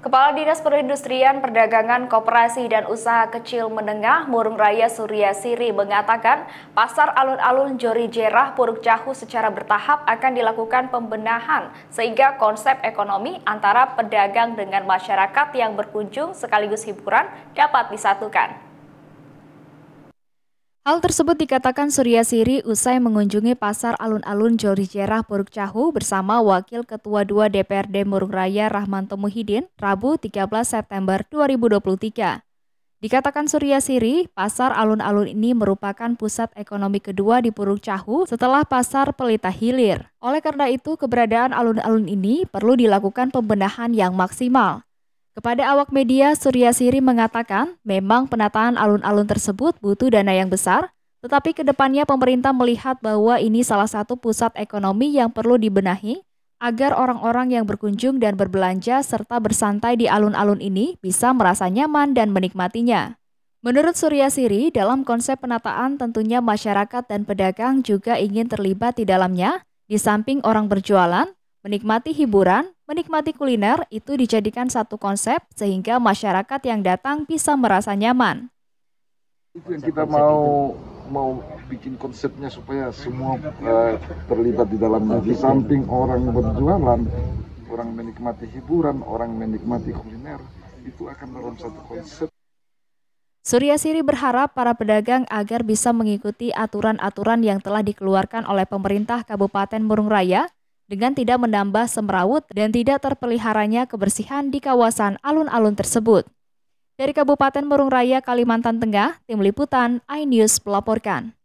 Kepala Dinas Perindustrian, Perdagangan, Koperasi, dan Usaha Kecil Menengah Murung Raya Surya Siri mengatakan pasar alun-alun Jori Jerah Puruk Cahu secara bertahap akan dilakukan pembenahan sehingga konsep ekonomi antara pedagang dengan masyarakat yang berkunjung sekaligus hiburan dapat disatukan. Hal tersebut dikatakan Surya Siri usai mengunjungi pasar alun-alun Jori Jerah Buruk Cahu bersama Wakil Ketua 2 DPRD Murung Raya Rahman Tomuhidin, Rabu 13 September 2023. Dikatakan Surya Siri, pasar alun-alun ini merupakan pusat ekonomi kedua di Puruk Cahu setelah pasar Pelita Hilir. Oleh karena itu, keberadaan alun-alun ini perlu dilakukan pembenahan yang maksimal. Kepada awak media, Surya Siri mengatakan memang penataan alun-alun tersebut butuh dana yang besar, tetapi kedepannya pemerintah melihat bahwa ini salah satu pusat ekonomi yang perlu dibenahi agar orang-orang yang berkunjung dan berbelanja serta bersantai di alun-alun ini bisa merasa nyaman dan menikmatinya. Menurut Surya Siri, dalam konsep penataan tentunya masyarakat dan pedagang juga ingin terlibat di dalamnya, di samping orang berjualan, menikmati hiburan, Menikmati kuliner itu dijadikan satu konsep sehingga masyarakat yang datang bisa merasa nyaman. Itu yang kita mau mau bikin konsepnya supaya semua uh, terlibat di dalamnya. Di samping orang berjualan, orang menikmati hiburan, orang menikmati kuliner, itu akan dalam satu konsep. Surya Siri berharap para pedagang agar bisa mengikuti aturan-aturan yang telah dikeluarkan oleh pemerintah Kabupaten Murung Raya dengan tidak menambah semrawut dan tidak terpeliharanya kebersihan di kawasan alun-alun tersebut. Dari Kabupaten Murung Raya, Kalimantan Tengah, Tim Liputan, iNews melaporkan.